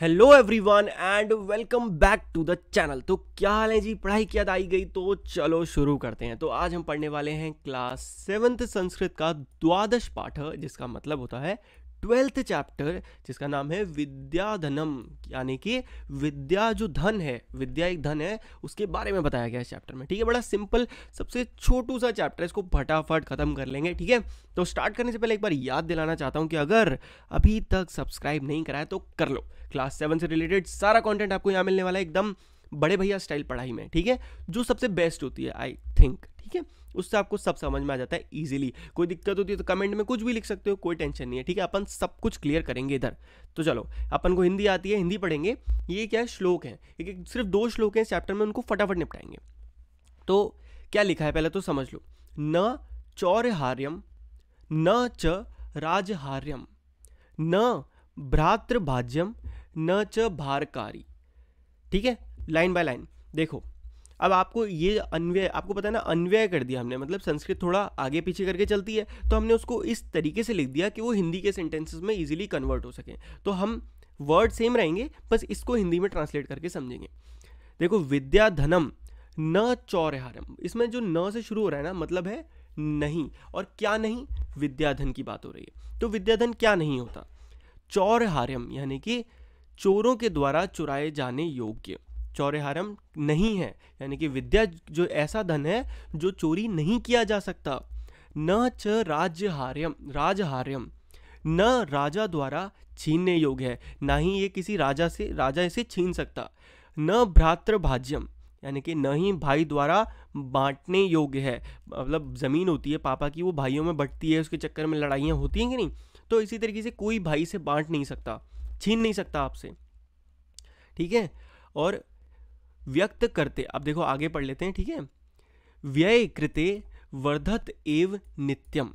hello everyone and welcome back to the channel तो क्या हाल है जी पढ़ाई की याद आई गई तो चलो शुरू करते हैं तो आज हम पढ़ने वाले हैं क्लास सेवन्थ संस्कृत का द्वादश पाठ जिसका मतलब होता है ट्वेल्थ चैप्टर जिसका नाम है विद्याधनम यानी कि विद्या जो धन है विद्या एक धन है उसके बारे में बताया गया है चैप्टर में ठीक है बड़ा सिंपल सबसे छोटू सा चैप्टर है इसको फटाफट खत्म कर लेंगे ठीक है तो स्टार्ट करने से पहले एक बार याद दिलाना चाहता हूँ कि अगर अभी तक सब्सक्राइब नहीं कराया तो कर लो क्लास सेवन से रिलेटेड सारा कॉन्टेंट आपको यहाँ मिलने वाला है एकदम बड़े भैया स्टाइल पढ़ाई में ठीक है जो सबसे बेस्ट होती है आई थिंक ठीक है उससे आपको सब समझ में आ जाता है ईजिली कोई दिक्कत होती है तो कमेंट में कुछ भी लिख सकते हो कोई टेंशन नहीं है ठीक है अपन सब कुछ क्लियर करेंगे इधर तो चलो अपन को हिंदी आती है हिंदी पढ़ेंगे ये क्या है श्लोक है एक, एक सिर्फ दो श्लोक हैं चैप्टर में उनको फटाफट निपटाएंगे तो क्या लिखा है पहले तो समझ लो न चौरहार्यम न च राजहार्यम न भ्रातृभाज्यम न च भारकारी ठीक है लाइन बाय लाइन देखो अब आपको ये अन्वय आपको पता है ना अन्वय कर दिया हमने मतलब संस्कृत थोड़ा आगे पीछे करके चलती है तो हमने उसको इस तरीके से लिख दिया कि वो हिंदी के सेंटेंसेस में ईजिली कन्वर्ट हो सके तो हम वर्ड सेम रहेंगे बस इसको हिंदी में ट्रांसलेट करके समझेंगे देखो विद्या धनम न चौरहारम इसमें जो न से शुरू हो रहा है ना मतलब है नहीं और क्या नहीं विद्याधन की बात हो रही है तो विद्याधन क्या नहीं होता चौरहार्यम यानी कि चोरों के द्वारा चुराए जाने योग्य हारम नहीं है यानी कि विद्या जो ऐसा धन है जो चोरी नहीं किया जा सकता न च राज्यहार्यम राजहार्यम न राजा द्वारा छीनने योग्य है ना ही ये किसी राजा से राजा इसे छीन सकता न भ्रातृभाज्यम यानी कि न ही भाई द्वारा बांटने योग्य है मतलब ज़मीन होती है पापा की वो भाइयों में बटती है उसके चक्कर में लड़ाइयाँ होती हैं कि नहीं तो इसी तरीके से कोई भाई से बांट नहीं सकता छीन नहीं सकता आपसे ठीक है और व्यक्त करते अब देखो आगे पढ़ लेते हैं ठीक है व्यय कृते वर्धत एव नित्यम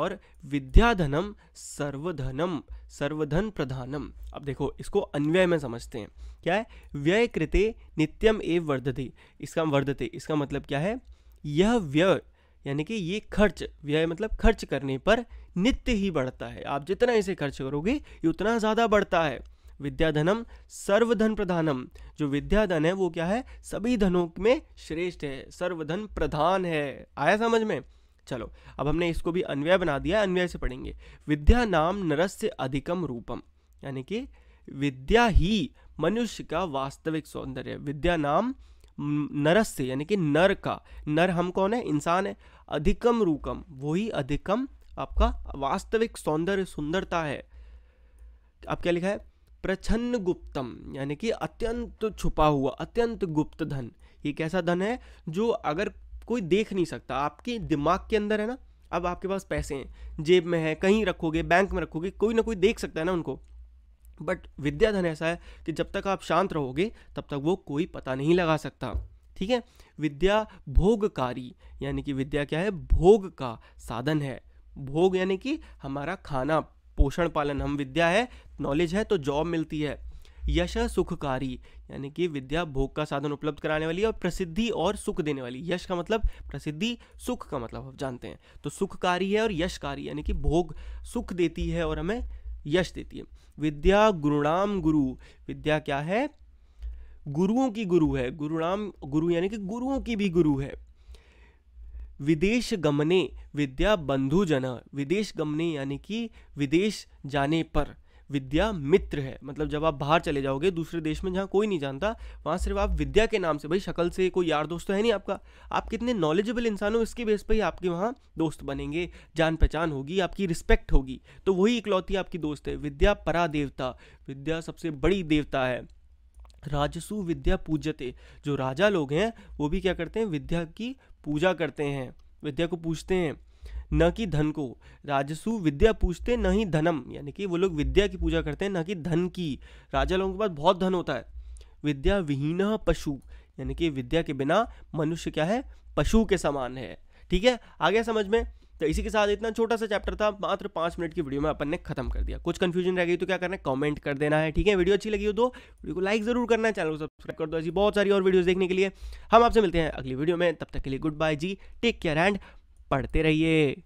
और विद्याधनम सर्वधनम सर्वधन प्रधानम अब देखो इसको अन्वय में समझते हैं क्या है व्यय कृते नित्यम एव वर्धते इसका वर्धते इसका मतलब क्या है यह व्यय यानी कि ये खर्च व्यय मतलब खर्च करने पर नित्य ही बढ़ता है आप जितना इसे खर्च करोगे ये उतना ज़्यादा बढ़ता है विद्याधनम सर्वधन प्रधानम जो विद्याधन है वो क्या है सभी धनों में श्रेष्ठ है सर्वधन प्रधान है आया समझ में चलो अब हमने इसको भी अन्वय बना दिया अन्वय से पढ़ेंगे विद्या नाम से अधिकम रूपम यानी कि विद्या ही मनुष्य का वास्तविक सौंदर्य विद्या नाम नरस्य यानी कि नर का नर हम कौन है इंसान है अधिकम रूपम वही अधिकम आपका वास्तविक सौंदर्य सुंदरता है अब क्या लिखा है प्रछन्न गुप्तम यानी कि अत्यंत छुपा हुआ अत्यंत गुप्त धन ये कैसा धन है जो अगर कोई देख नहीं सकता आपके दिमाग के अंदर है ना अब आपके पास पैसे हैं जेब में है कहीं रखोगे बैंक में रखोगे कोई ना कोई देख सकता है ना उनको बट विद्याधन ऐसा है कि जब तक आप शांत रहोगे तब तक वो कोई पता नहीं लगा सकता ठीक है विद्या भोगकारी यानी कि विद्या क्या है भोग का साधन है भोग यानी कि हमारा खाना पोषण पालन हम विद्या है नॉलेज है तो जॉब मिलती है यश सुखकारी यानी कि विद्या भोग का साधन उपलब्ध कराने वाली है और प्रसिद्धि और सुख देने वाली यश का मतलब प्रसिद्धि सुख का मतलब आप जानते हैं तो सुखकारी है और यशकारी यानी कि भोग सुख देती है और हमें यश देती है विद्या गुरुणाम गुरु विद्या क्या है गुरुओं की गुरु है गुरुणाम गुरु यानी कि गुरुओं की भी गुरु है विदेश गमने विद्या बंधुजन विदेश गमने यानी कि विदेश जाने पर विद्या मित्र है मतलब जब आप बाहर चले जाओगे दूसरे देश में जहाँ कोई नहीं जानता वहाँ सिर्फ आप विद्या के नाम से भाई शक्ल से कोई यार दोस्त तो है नहीं आपका आप कितने नॉलेजेबल इंसान हो इसके बेस पर ही आपके वहाँ दोस्त बनेंगे जान पहचान होगी आपकी रिस्पेक्ट होगी तो वही इकलौती आपकी दोस्त है विद्या परा देवता विद्या सबसे बड़ी देवता है राजसु विद्या पूज्यते जो राजा लोग हैं वो भी क्या करते हैं विद्या की पूजा करते हैं विद्या को पूछते हैं न कि धन को राजसु विद्या पूछते न ही धनम यानी कि वो लोग विद्या की पूजा करते हैं न कि धन की राजा लोगों के पास बहुत धन होता है विद्या विहीन पशु यानी कि विद्या के बिना मनुष्य क्या है पशु के समान है ठीक है आ गया समझ में तो इसी के साथ इतना छोटा सा चैप्टर था मात्र पांच मिनट की वीडियो में अपन ने खत्म कर दिया कुछ कंफ्यूजन रह गई तो क्या करना है कमेंट कर देना है ठीक है वीडियो अच्छी लगी हो तो वीडियो को लाइक जरूर करना है चैनल को सब्सक्राइब कर दो ऐसी बहुत सारी और वीडियो देखने के लिए हम आपसे मिलते हैं अगली वीडियो में तब तक के लिए goodbye ji take care and पढ़ते रहिए